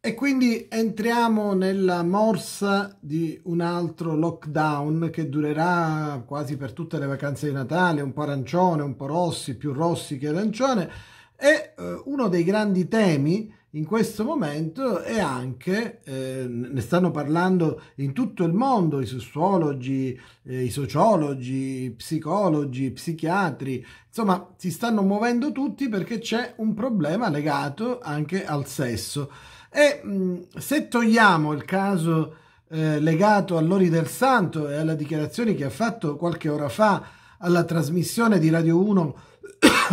E quindi entriamo nella morsa di un altro lockdown che durerà quasi per tutte le vacanze di Natale, un po' arancione, un po' rossi, più rossi che arancione. E eh, uno dei grandi temi in questo momento è anche, eh, ne stanno parlando in tutto il mondo i sessuologi, eh, i sociologi, psicologi, psichiatri, insomma si stanno muovendo tutti perché c'è un problema legato anche al sesso. E mm, se togliamo il caso eh, legato all'Ori del Santo e alla dichiarazione che ha fatto qualche ora fa alla trasmissione di Radio 1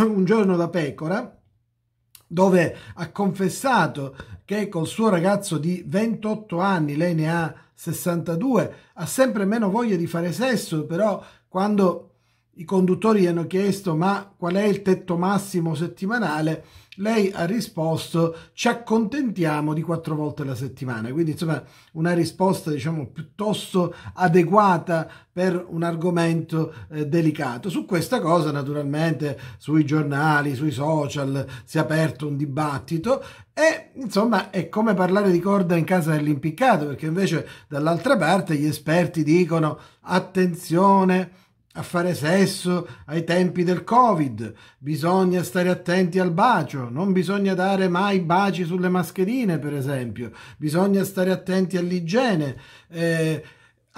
Un giorno da pecora, dove ha confessato che col suo ragazzo di 28 anni, lei ne ha 62, ha sempre meno voglia di fare sesso, però quando i conduttori hanno chiesto ma qual è il tetto massimo settimanale, lei ha risposto ci accontentiamo di quattro volte la settimana. Quindi insomma una risposta diciamo piuttosto adeguata per un argomento eh, delicato. Su questa cosa naturalmente sui giornali, sui social si è aperto un dibattito e insomma è come parlare di corda in casa dell'impiccato perché invece dall'altra parte gli esperti dicono attenzione a fare sesso ai tempi del Covid, bisogna stare attenti al bacio, non bisogna dare mai baci sulle mascherine, per esempio, bisogna stare attenti all'igiene. Eh,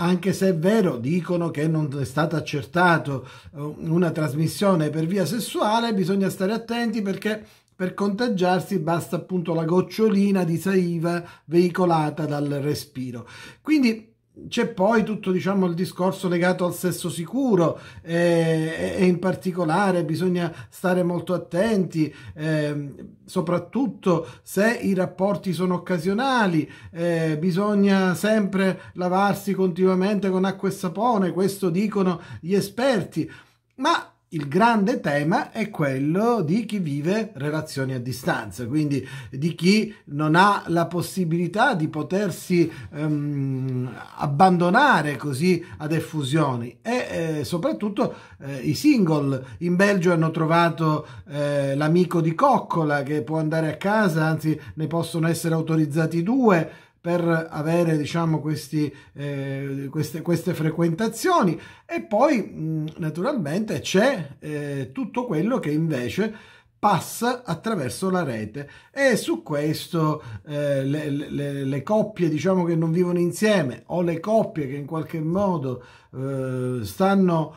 anche se è vero, dicono che non è stata accertata eh, una trasmissione per via sessuale, bisogna stare attenti perché per contagiarsi basta appunto la gocciolina di saliva veicolata dal respiro. Quindi c'è poi tutto diciamo, il discorso legato al sesso sicuro eh, e in particolare bisogna stare molto attenti, eh, soprattutto se i rapporti sono occasionali, eh, bisogna sempre lavarsi continuamente con acqua e sapone, questo dicono gli esperti. Ma il grande tema è quello di chi vive relazioni a distanza, quindi di chi non ha la possibilità di potersi ehm, abbandonare così ad effusioni e eh, soprattutto eh, i single. In Belgio hanno trovato eh, l'amico di Coccola che può andare a casa, anzi ne possono essere autorizzati due per avere diciamo, questi, eh, queste, queste, frequentazioni e poi naturalmente c'è eh, tutto quello che invece passa attraverso la rete e su questo eh, le, le, le, coppie diciamo che non vivono insieme o le coppie che in qualche modo eh, stanno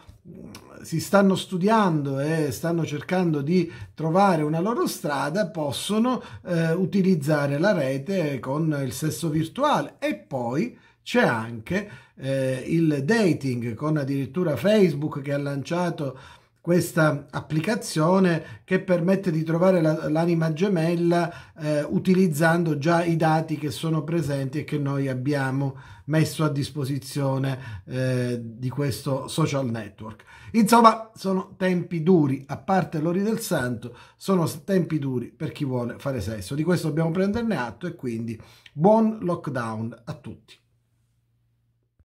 si stanno studiando e stanno cercando di trovare una loro strada possono eh, utilizzare la rete con il sesso virtuale e poi c'è anche eh, il dating con addirittura Facebook che ha lanciato questa applicazione che permette di trovare la, l'anima gemella eh, utilizzando già i dati che sono presenti e che noi abbiamo messo a disposizione eh, di questo social network. Insomma, sono tempi duri, a parte l'ori del santo, sono tempi duri per chi vuole fare sesso. Di questo dobbiamo prenderne atto e quindi buon lockdown a tutti.